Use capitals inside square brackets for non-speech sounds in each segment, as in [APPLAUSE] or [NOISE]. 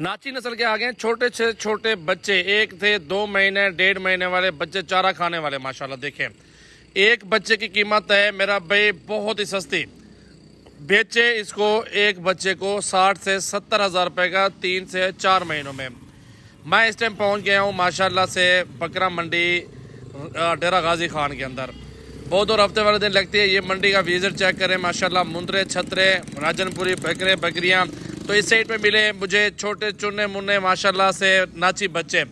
नाची नस्ल के आ गए छोटे से छोटे बच्चे एक थे दो महीने डेढ़ महीने वाले बच्चे चारा खाने वाले माशाल्लाह देखें एक बच्चे की कीमत है मेरा भाई बहुत ही सस्ती बेचे इसको एक बच्चे को साठ से सत्तर हज़ार रुपये का तीन से चार महीनों में मैं इस टाइम पहुंच गया हूं माशाल्लाह से बकरा मंडी डेरा गाजी खान के अंदर बहुत और हफ्ते वाले दिन लगती है ये मंडी का विजिट चेक करें माशाल्लाह मुंदरे छतरे राजनपुरी बकरे बकरियाँ तो इस साइड में मिले मुझे छोटे चुने मुन्ने माशाल्लाह से नाची बच्चे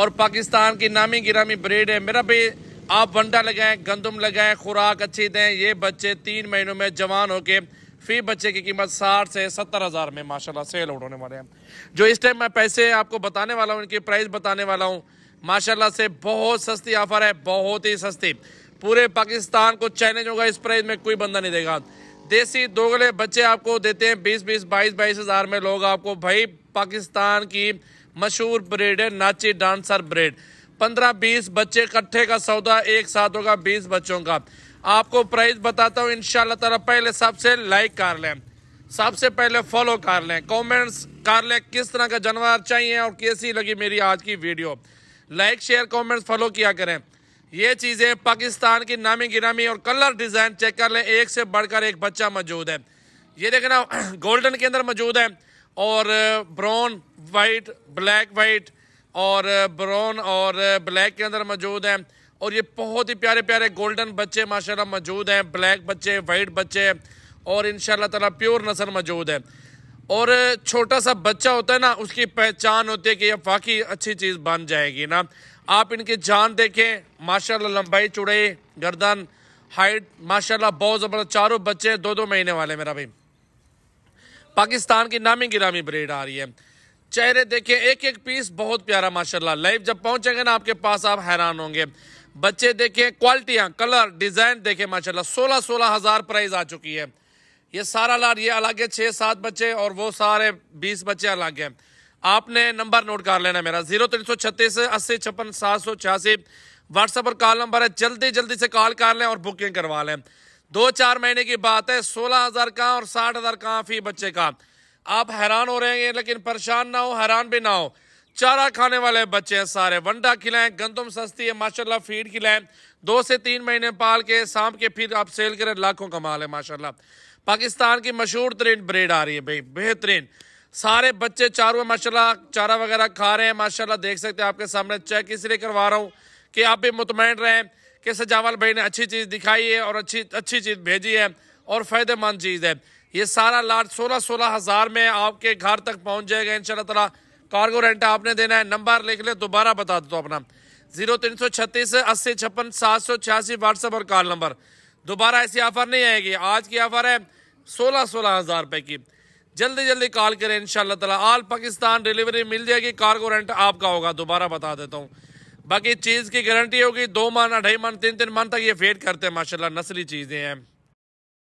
और पाकिस्तान की नामी गिरामी ब्रीड है मेरा भी आप वंडा लगाएं गंदम लगाएं खुराक अच्छी दें ये बच्चे तीन महीनों में जवान होके फी बच्चे की कीमत साठ से सत्तर हज़ार में माशाल्लाह सेल आउट होने वाले हैं जो इस टाइम मैं पैसे आपको बताने वाला हूँ इनकी प्राइस बताने वाला हूँ माशाला से बहुत सस्ती ऑफर है बहुत ही सस्ती पूरे पाकिस्तान को चैलेंज होगा इस प्राइस में कोई बंदा नहीं देगा देसी दोगले बच्चे आपको देते हैं बीस बीस बाईस बाईस हज़ार में लोग आपको भाई पाकिस्तान की मशहूर ब्रेड है नाची डांसर ब्रेड पंद्रह बीस बच्चे इकट्ठे का सौदा एक साथ होगा बीस बच्चों का आपको प्राइस बताता हूँ इन ताला पहले सबसे लाइक कर लें सबसे पहले फॉलो कर लें कमेंट्स कर लें किस तरह का जानवर चाहिए और कैसी लगी मेरी आज की video like share comments follow किया करें ये चीज़ें पाकिस्तान की नामी गिरामी और कलर डिज़ाइन चेक कर लें एक से बढ़कर एक बच्चा मौजूद है ये देखना [CLEARS THROAT] गोल्डन के अंदर मौजूद है और ब्राउन वाइट ब्लैक वाइट और ब्राउन और ब्लैक के अंदर मौजूद है और ये बहुत ही प्यारे प्यारे गोल्डन बच्चे माशाल्लाह मौजूद हैं ब्लैक बच्चे वाइट बच्चे और इन ताला प्योर नसल मौजूद है और छोटा सा बच्चा होता है ना उसकी पहचान होती है कि यह वाकई अच्छी चीज़ बन जाएगी ना आप इनकी जान देखें माशाल्लाह लंबाई चुड़ाई गर्दन हाइट माशाल्लाह बहुत ज़बरदस्त चारों बच्चे दो दो महीने वाले मेरा भाई पाकिस्तान की नामी गिरामी ब्रेड आ रही है चेहरे देखें एक एक पीस बहुत प्यारा माशाल्लाह लाइव जब पहुंचेंगे ना आपके पास आप हैरान होंगे बच्चे देखें क्वालिटियाँ कलर डिज़ाइन देखे माशाला सोलह सोलह हज़ार प्राइस आ चुकी है ये सारा लाट ये अलग है छह सात बच्चे और वो सारे बीस बच्चे अलग है आपने नंबर नोट कर लेना मेरा जीरो तीन सौ छत्तीस अस्सी छप्पन सात सौ छियासी व्हाट्सएप पर कॉल नंबर है जल्दी जल्दी से कॉल कर लें और बुकिंग करवा लें दो चार महीने की बात है सोलह हज़ार का और साठ हज़ार का फी बच्चे का आप हैरान हो रहे हैं लेकिन परेशान ना हो हैरान भी ना हो चारा खाने वाले बच्चे हैं सारे वंडा खिलाएं गंदम सस्ती है माशाल्लाह फीड खिलाएं दो से तीन महीने पाल के सांप के फिर आप सेल करें लाखों कमा लें है माशाल्लाह पाकिस्तान की मशहूर तरीन ब्रेड आ रही है भाई बेहतरीन सारे बच्चे चारों माशाल्लाह चारा वगैरह खा रहे हैं माशाल्लाह देख सकते हैं आपके सामने चेक इसलिए करवा रहा हूँ कि आप भी मुतमैन रहें कि सजावल भाई ने अच्छी चीज़ दिखाई है और अच्छी अच्छी चीज़ भेजी है और फ़ायदेमंद चीज़ है ये सारा लाट सोलह सोलह हज़ार में आपके घर तक पहुँच जाएगा इन शाला कार्गो रेंट आपने देना है नंबर लिख लें दोबारा बता दो अपना जीरो तीन सौ छत्तीस अस्सी छप्पन सात सौ छियासी व्हाट्सएप और कॉल नंबर दोबारा ऐसी ऑफर नहीं आएगी आज की ऑफर है सोलह सोलह हज़ार रुपये की जल्दी जल्दी कॉल करें इन ताला आल पाकिस्तान डिलीवरी मिल जाएगी कार्गो रेंट आपका होगा दोबारा बता देता हूँ बाकी चीज़ की गारंटी होगी दो माह अढ़ाई मन तीन तीन मन तक ये फेड करते हैं माशाल्लाह नस्ली चीज़ें हैं